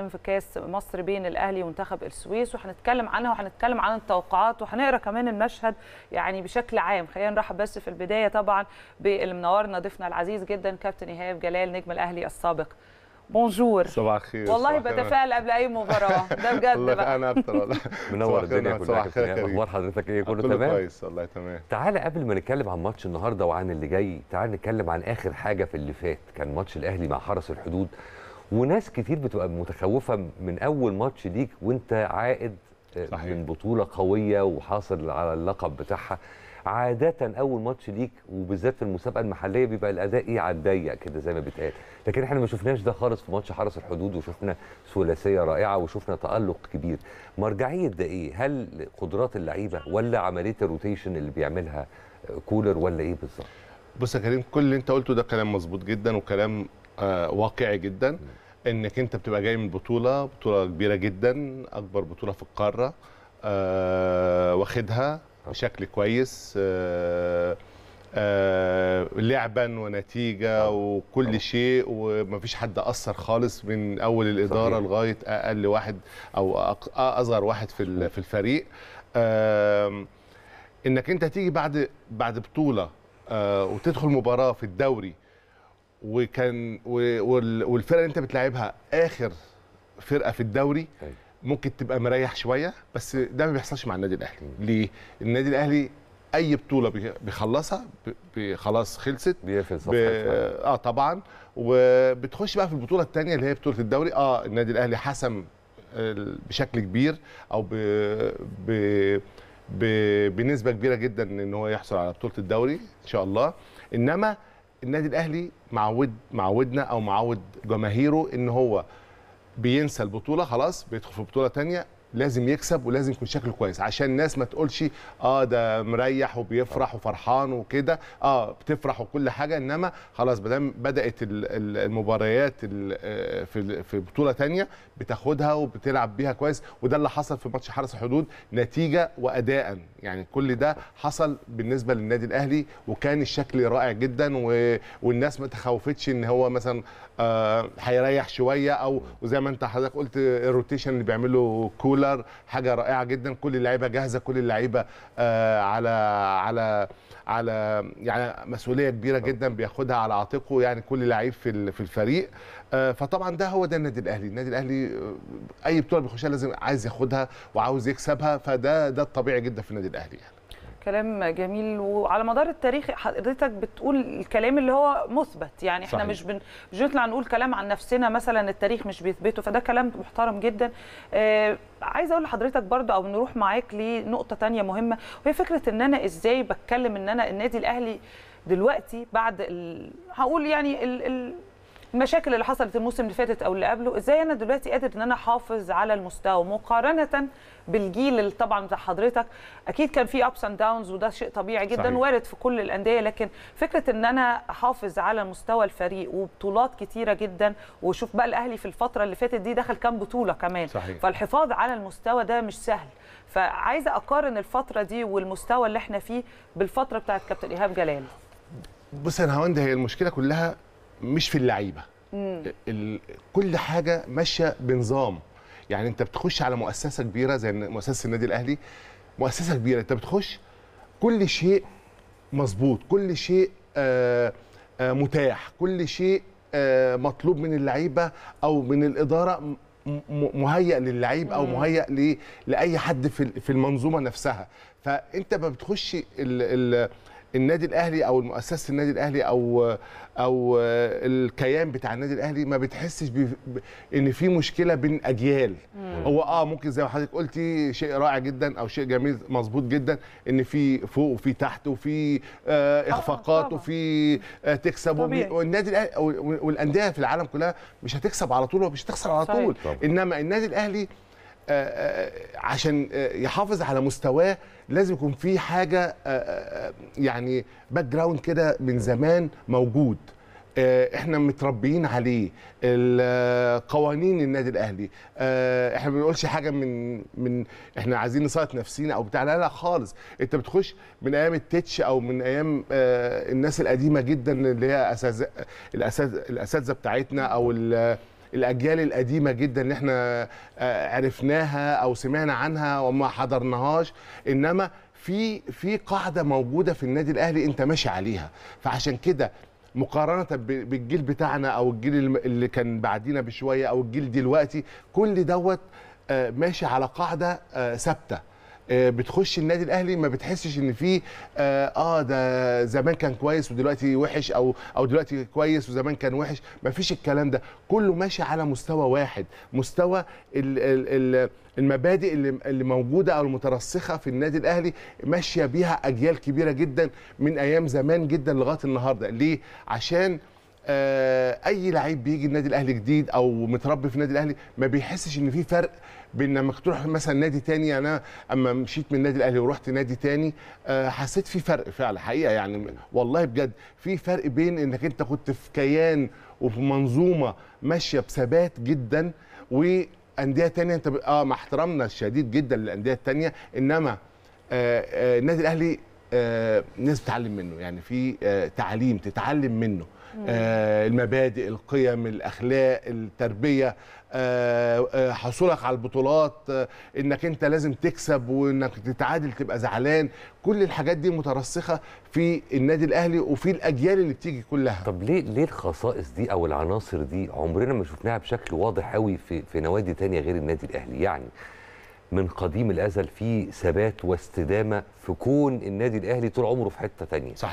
هنتكلم في كاس مصر بين الاهلي ومنتخب السويس وهنتكلم عنها وهنتكلم عن التوقعات وهنقرا كمان المشهد يعني بشكل عام خلينا نرحب بس في البدايه طبعا بالمنورنا ضيفنا العزيز جدا كابتن ايهاب جلال نجم الاهلي السابق بونجور صباح الخير والله بتفائل قبل اي مباراه ده بجد بقى انا اكتر والله منور الدنيا كلها اخبار حضرتك ايه كله تمام كويس والله تمام تعالى قبل ما نتكلم عن ماتش النهارده وعن اللي جاي تعالى نتكلم عن اخر حاجه في اللي فات كان ماتش الاهلي مع حرس الحدود وناس كتير بتبقى متخوفه من اول ماتش ليك وانت عائد آه، صحيح. من بطوله قويه وحاصل على اللقب بتاعها عادة أول ماتش ليك وبالذات في المسابقة المحلية بيبقى الأداء إيه على الضيق كده زي ما بيتقال، لكن إحنا ما شفناش ده خالص في ماتش حرس الحدود وشفنا ثلاثية رائعة وشفنا تألق كبير. مرجعية ده إيه؟ هل قدرات اللعيبة ولا عملية الروتيشن اللي بيعملها آه، كولر ولا إيه بالظبط؟ بص يا كريم كل اللي أنت قلته ده كلام مظبوط جدا وكلام آه، واقعي جدا انك انت بتبقى جاي من بطوله بطوله كبيره جدا اكبر بطوله في القاره آه، واخدها بشكل كويس آه، لعبا ونتيجه وكل شيء ومفيش حد اثر خالص من اول الاداره لغايه اقل واحد او اصغر واحد في في الفريق انك انت تيجي بعد بعد بطوله وتدخل مباراه في الدوري وكان والفرقه اللي انت بتلعبها اخر فرقه في الدوري ممكن تبقى مريح شويه بس ده ما بيحصلش مع النادي الاهلي ليه النادي الاهلي اي بطوله بيخلصها خلاص خلصت بيقفل صفحه اه طبعا وبتخش بقى في البطوله الثانيه اللي هي بطوله الدوري اه النادي الاهلي حسم آه، بشكل كبير او ب... ب... ب... بنسبه كبيره جدا ان هو يحصل على بطوله الدوري ان شاء الله انما النادي الاهلي معود معودنا او معود جماهيره ان هو بينسى البطوله خلاص بيدخل في بطوله ثانيه لازم يكسب ولازم يكون شكله كويس عشان الناس ما تقولش اه ده مريح وبيفرح آه. وفرحان وكده اه بتفرح وكل حاجه انما خلاص بدأ بدات المباريات آه، في في بطوله ثانيه بتاخدها وبتلعب بيها كويس وده اللي حصل في ماتش حرس الحدود نتيجه واداء يعني كل ده حصل بالنسبه للنادي الاهلي وكان الشكل رائع جدا والناس ما تخوفتش ان هو مثلا آه، هيريح آه شويه او وزي ما انت حضرتك قلت الروتيشن اللي بيعمله كول كولر حاجه رائعه جدا كل اللعيبه جاهزه كل اللعيبه آه، على على على يعني مسؤوليه كبيره جدا بياخدها على عاتقه يعني كل لعيب في في الفريق آه، فطبعا ده هو ده النادي الاهلي النادي الاهلي آه، اي بطوله بيخشها لازم عايز ياخدها وعاوز يكسبها فده ده الطبيعي جدا في النادي الاهلي يعني. كلام جميل وعلى مدار التاريخ حضرتك بتقول الكلام اللي هو مثبت يعني احنا صحيح. مش بن... مش بنطلع نقول كلام عن نفسنا مثلا التاريخ مش بيثبته فده كلام محترم جدا آه عايزه اقول لحضرتك برضو او نروح معاك لنقطه ثانيه مهمه وهي فكره ان انا ازاي بتكلم ان انا النادي الاهلي دلوقتي بعد ال... هقول يعني ال... ال... المشاكل اللي حصلت الموسم اللي فاتت او اللي قبله ازاي انا دلوقتي قادر ان انا احافظ على المستوى مقارنه بالجيل اللي طبعا بتاع حضرتك اكيد كان في ابس اند داونز وده شيء طبيعي جدا صحيح. وارد في كل الانديه لكن فكره ان انا احافظ على مستوى الفريق وبطولات كتيره جدا وشوف بقى الاهلي في الفتره اللي فاتت دي دخل كام بطوله كمان صحيح. فالحفاظ على المستوى ده مش سهل فعايزه اقارن الفتره دي والمستوى اللي احنا فيه بالفتره بتاعت كابتن ايهاب جلال بص يا هوندي هي المشكله كلها مش في اللعيبه كل حاجه ماشيه بنظام يعني انت بتخش على مؤسسه كبيره زي مؤسسه النادي الاهلي مؤسسه كبيره انت بتخش كل شيء مظبوط كل شيء آآ آه، آآ آه، متاح كل شيء آه، مطلوب من اللعيبه او من الاداره مهيئ للعيب او مهيئ لاي حد في المنظومه نفسها فانت ما بتخش ال ال النادي الاهلي او مؤسسه النادي الاهلي او او الكيان بتاع النادي الاهلي ما بتحسش ان في مشكله بين اجيال مم. هو اه ممكن زي ما حضرتك قلتي شيء رائع جدا او شيء جميل مظبوط جدا ان في فوق وفي تحت وفي آه اخفاقات وفي آه تكسب والنادي الاهلي والانديه في العالم كلها مش هتكسب على طول ومش هتخسر على طول صحيح. انما النادي الاهلي آه، آه، آه، عشان يحافظ على مستواه لازم يكون في حاجه يعني باك جراوند كده من زمان موجود احنا متربيين عليه قوانين النادي الاهلي احنا ما بنقولش حاجه من من احنا عايزين نصيط نفسينا او بتاع لا لا خالص انت بتخش من ايام التتش او من ايام الناس القديمه جدا اللي هي اساتذه الاساتذه بتاعتنا او الاجيال القديمه جدا اللي احنا آه، عرفناها او سمعنا عنها وما حضرناهاش انما في في قاعده موجوده في النادي الاهلي انت ماشي عليها فعشان كده مقارنه بالجيل بتاعنا او الجيل اللي كان بعدينا بشويه او الجيل دلوقتي كل دوت آه، ماشي على قاعده آه، ثابته آه، بتخش النادي الاهلي ما بتحسش ان في آه،, اه ده زمان كان كويس ودلوقتي وحش او او دلوقتي كويس وزمان كان وحش ما فيش الكلام ده كله ماشي على مستوى واحد مستوى الـ الـ الـ المبادئ اللي اللي موجوده او المترسخه في النادي الاهلي ماشيه بيها اجيال كبيره جدا من ايام زمان جدا لغايه النهارده ليه عشان آه، اي لعيب بيجي النادي الاهلي جديد او متربي في النادي الاهلي ما بيحسش ان في فرق بين لما تروح مثلا نادي تاني يعني انا اما مشيت من النادي الاهلي ورحت نادي تاني آه، حسيت في فرق فعلا حقيقه يعني والله بجد في فرق بين انك انت كنت في كيان وفي منظومه ماشيه بثبات جدا وانديه تانيه انت اه مع احترامنا الشديد جدا للانديه التانيه انما آه، النادي الاهلي الناس ناس بتتعلم منه يعني في تعليم تتعلم منه آه المبادئ القيم الاخلاق التربيه آه،, آه حصولك على البطولات آه انك انت لازم تكسب وانك تتعادل تبقى زعلان كل الحاجات دي مترسخه في النادي الاهلي وفي الاجيال اللي بتيجي كلها طب ليه ليه الخصائص دي او العناصر دي عمرنا ما شفناها بشكل واضح قوي في في نوادي تانية غير النادي الاهلي يعني من قديم الازل في ثبات واستدامه في كون النادي الاهلي طول عمره في حته تانية